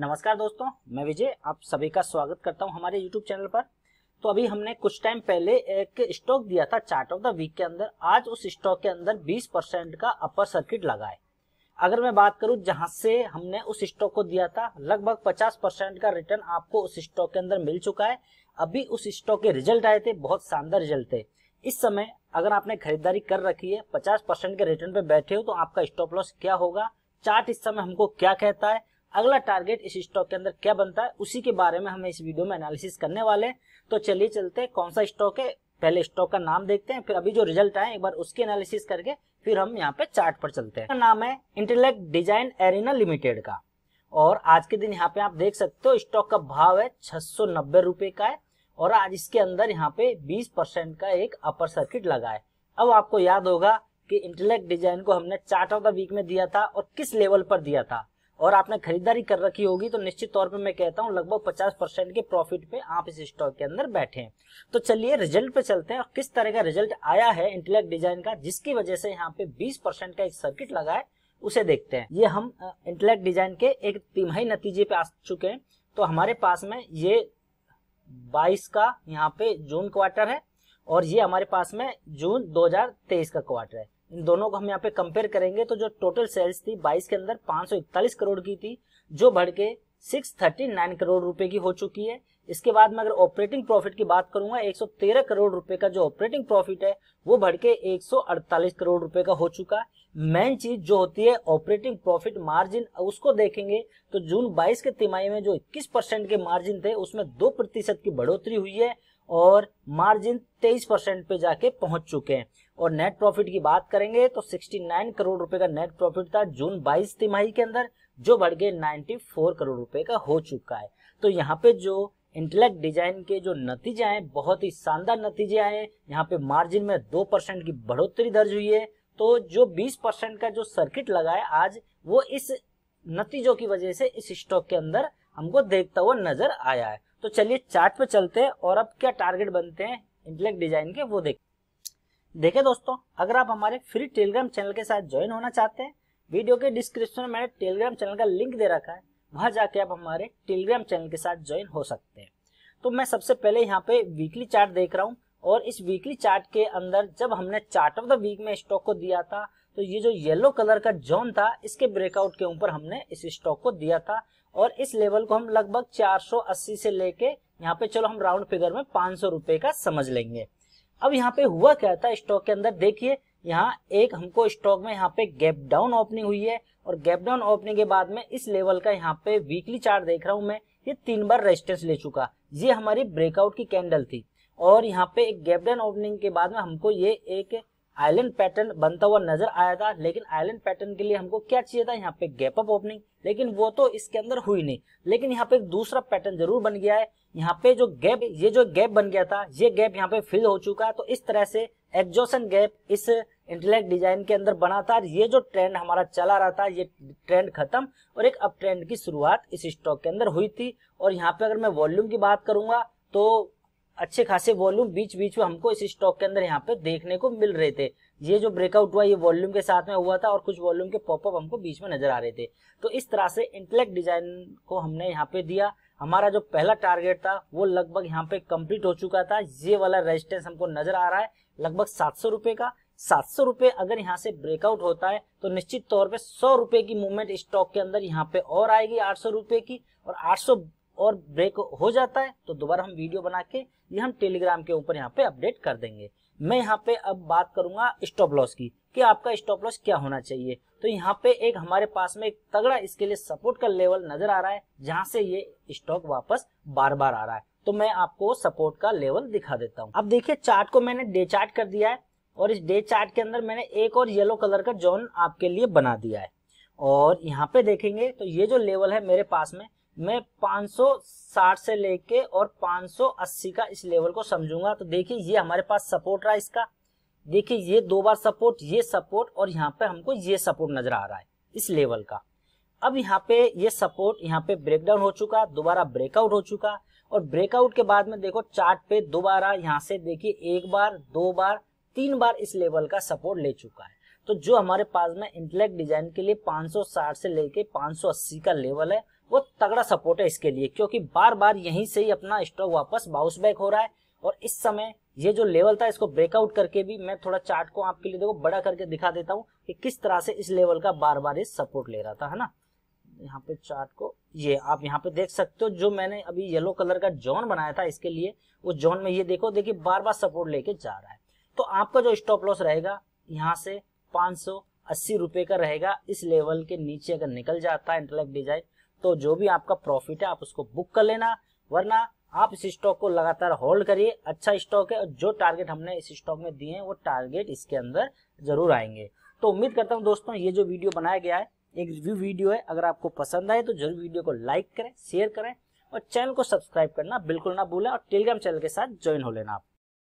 नमस्कार दोस्तों मैं विजय आप सभी का स्वागत करता हूं हमारे YouTube चैनल पर तो अभी हमने कुछ टाइम पहले एक स्टॉक दिया था चार्ट ऑफ द वीक के अंदर आज उस स्टॉक के अंदर 20 परसेंट का अपर सर्किट लगा है अगर मैं बात करूं जहां से हमने उस स्टॉक को दिया था लगभग 50 परसेंट का रिटर्न आपको उस स्टॉक के अंदर मिल चुका है अभी उस स्टॉक के रिजल्ट आए थे बहुत शानदार रिजल्ट थे इस समय अगर आपने खरीदारी कर रखी है पचास परसेंट के रिटर्न पे बैठे हो तो आपका स्टॉप लॉस क्या होगा चार्ट इस समय हमको क्या कहता है अगला टारगेट इस स्टॉक के अंदर क्या बनता है उसी के बारे में हम इस वीडियो में एनालिसिस करने वाले हैं तो चलिए चलते हैं कौन सा स्टॉक है पहले स्टॉक का नाम देखते हैं फिर अभी जो रिजल्ट आए एक बार उसकी एनालिसिस करके फिर हम यहाँ पे चार्ट पर चलते हैं नाम है इंटेलेक्ट डिजाइन एरिना लिमिटेड का और आज के दिन यहाँ पे आप देख सकते हो स्टॉक का भाव है छह रुपए का है और आज इसके अंदर यहाँ पे 20 परसेंट का एक अपर सर्किट लगा है अब आपको याद होगा कि इंटेलेक्ट डिजाइन को हमने चार्ट ऑफ द वीक में दिया था और किस लेवल पर दिया था और आपने खरीदारी कर रखी होगी तो निश्चित तौर पे मैं कहता हूँ लगभग 50 परसेंट के प्रॉफिट पे आप इस स्टॉक के अंदर बैठे हैं तो चलिए रिजल्ट पे चलते हैं और किस तरह का रिजल्ट आया है इंटेलेक्ट डिजाइन का जिसकी वजह से यहाँ पे बीस का एक सर्किट लगा है उसे देखते हैं ये हम इंटेलेक्ट डिजाइन के एक तिमाही नतीजे पे आ चुके हैं तो हमारे पास में ये 22 का यहाँ पे जून क्वार्टर है और ये हमारे पास में जून 2023 का क्वार्टर है इन दोनों को हम यहाँ पे कंपेयर करेंगे तो जो टोटल सेल्स थी 22 के अंदर 541 करोड़ की थी जो बढ़ के 639 करोड़ रुपए की हो चुकी है इसके बाद में अगर ऑपरेटिंग प्रॉफिट की बात करूंगा 113 करोड़ रुपए का जो ऑपरेटिंग प्रॉफिट है वो बढ़ के 148 करोड़ रुपए का हो चुका मेन चीज जो होती है ऑपरेटिंग प्रॉफिट मार्जिन उसको देखेंगे तो जून 22 के तिमाही में जो 21 परसेंट के मार्जिन थे उसमें दो प्रतिशत की बढ़ोतरी हुई है और मार्जिन 23 परसेंट पे जाके पहुंच चुके हैं और नेट प्रॉफिट की बात करेंगे तो 69 करोड़ रुपए का नेट प्रॉफिट था जून 22 तिमाही के अंदर जो बढ़ के 94 करोड़ रुपए का हो चुका है तो यहाँ पे जो इंटेलेक्ट डिजाइन के जो नतीजे आए बहुत ही शानदार नतीजे आए यहाँ पे मार्जिन में दो परसेंट की बढ़ोतरी दर्ज हुई है तो जो बीस परसेंट का जो सर्किट लगा है आज वो इस नतीजों की वजह से इस स्टॉक के अंदर हमको देखता हुआ नजर आया है तो चलिए चार्ट पे चलते हैं और अब क्या टारगेट बनते हैं इंटेलेक्ट डिजाइन के वो देखते देखे दोस्तों अगर आप हमारे फ्री टेलीग्राम चैनल के साथ ज्वाइन होना चाहते हैं वीडियो के डिस्क्रिप्शन में मैंने टेलीग्राम चैनल का लिंक दे रखा है वहां जाके आप हमारे टेलीग्राम चैनल के साथ ज्वाइन हो सकते हैं तो मैं सबसे पहले यहाँ पे वीकली चार्ट देख रहा हूँ और इस वीकली चार्ट के अंदर जब हमने चार्ट ऑफ द वीक में स्टॉक को दिया था तो ये जो येलो कलर का जोन था इसके ब्रेकआउट के ऊपर हमने इस स्टॉक को दिया था और इस लेवल को हम लगभग 480 से लेके यहाँ पे चलो हम राउंड फिगर में पांच सौ रुपए का समझ लेंगे अब यहाँ पे हुआ क्या था स्टॉक के अंदर देखिए यहाँ एक हमको स्टॉक में यहाँ पे गैप डाउन ओपनिंग हुई है और गैप डाउन ओपनिंग के बाद में इस लेवल का यहाँ पे वीकली चार्ट देख रहा हूँ मैं ये तीन बार रेजिस्टेंस ले चुका ये हमारी ब्रेकआउट की कैंडल थी और यहाँ पे एक गैप डाउन ओपनिंग के बाद में हमको ये एक आइलैंड पैटर्न बनता हुआ नजर आया था लेकिन आइलैंड पैटर्न के लिए हमको क्या चाहिए था यहाँ पे गैप अप ओपनिंग लेकिन वो तो इसके अंदर हुई नहीं लेकिन यहाँ पे एक दूसरा पैटर्न जरूर बन गया है यहाँ पे जो गैप ये जो गैप बन गया था ये गैप यहाँ पे फिल हो चुका है तो इस तरह से एग्जॉसन गैप इस इंटेलेक्ट डिजाइन के अंदर बना था ये जो ट्रेंड हमारा चला रहा था ये ट्रेंड खत्म और एक अप ट्रेंड की शुरुआत इस स्टॉक के अंदर हुई थी और यहाँ पे अगर मैं वॉल्यूम की बात करूंगा तो अच्छे खासे वॉल्यूम बीच बीच में हमको इस स्टॉक के अंदर यहाँ पे देखने को मिल रहे थे ये जो ब्रेकआउट हुआ ये वॉल्यूम के साथ में हुआ था और कुछ वॉल्यूम के पॉपअप हमको बीच में नजर आ रहे थे तो इस तरह से इंटेलेक्ट डिजाइन को हमने यहाँ पे दिया हमारा जो पहला टारगेट था वो लगभग यहाँ पे कंप्लीट हो चुका था ये वाला रेजिस्टेंस हमको नजर आ रहा है लगभग सात का सात अगर यहाँ से ब्रेकआउट होता है तो निश्चित तौर पर सौ की मूवमेंट स्टॉक के अंदर यहाँ पे और आएगी आठ की और आठ और ब्रेक हो जाता है तो दोबारा हम वीडियो बना के ये हम टेलीग्राम के ऊपर यहाँ पे अपडेट कर देंगे मैं यहाँ पे अब बात करूंगा स्टॉप लॉस की कि आपका स्टॉप लॉस क्या होना चाहिए तो यहाँ पे एक हमारे पास में एक तगड़ा इसके लिए सपोर्ट का लेवल नजर आ रहा है जहां से ये स्टॉक वापस बार बार आ रहा है तो मैं आपको सपोर्ट का लेवल दिखा देता हूँ अब देखिये चार्ट को मैंने डे चार्ट कर दिया है और इस डे चार्ट के अंदर मैंने एक और येलो कलर का जोन आपके लिए बना दिया है और यहाँ पे देखेंगे तो ये जो लेवल है मेरे पास में मैं 560 से लेके और 580 का इस लेवल को समझूंगा तो देखिए ये हमारे पास सपोर्ट रहा इसका देखिए ये दो बार सपोर्ट ये सपोर्ट और यहाँ पे हमको ये सपोर्ट नजर आ रहा है इस लेवल का अब यहाँ पे ये सपोर्ट यहाँ पे ब्रेकडाउन हो चुका दोबारा ब्रेकआउट हो चुका और ब्रेकआउट के बाद में देखो चार्ट पे दोबारा यहाँ से देखिए एक बार दो बार तीन बार इस लेवल का सपोर्ट ले चुका है तो जो हमारे पास में इंटेलेक्ट डिजाइन के लिए 560 से लेके 580 का लेवल है वो तगड़ा सपोर्ट है इसके लिए क्योंकि बार बार यहीं से ही अपना स्टॉक वापस बाउंस बैक हो रहा है और इस समय ये जो लेवल था इसको ब्रेकआउट करके भी मैं थोड़ा चार्ट को आपके लिए देखो बड़ा करके दिखा देता हूँ कि किस तरह से इस लेवल का बार बार ये सपोर्ट ले रहा था है ना यहाँ पे चार्ट को ये आप यहाँ पे देख सकते हो जो मैंने अभी येलो कलर का जोन बनाया था इसके लिए उस जोन में ये देखो देखिए बार बार सपोर्ट लेके जा रहा है तो आपका जो स्टॉप लॉस रहेगा यहाँ से पांच सौ अस्सी रुपए का रहेगा इस लेवल के नीचे अगर निकल जाता है इंटरलेक्ट डिजाइन तो जो भी आपका प्रॉफिट है आप उसको बुक कर लेना वरना आप इस स्टॉक को लगातार होल्ड करिए अच्छा स्टॉक है और जो टारगेट हमने इस स्टॉक में दिए हैं वो टारगेट इसके अंदर जरूर आएंगे तो उम्मीद करता हूँ दोस्तों ये जो वीडियो बनाया गया है एक रिव्यू वीडियो है अगर आपको पसंद आए तो जरूर वीडियो को लाइक करें शेयर करें और चैनल को सब्सक्राइब करना बिल्कुल ना भूलें और टेलीग्राम चैनल के साथ ज्वाइन हो लेना आप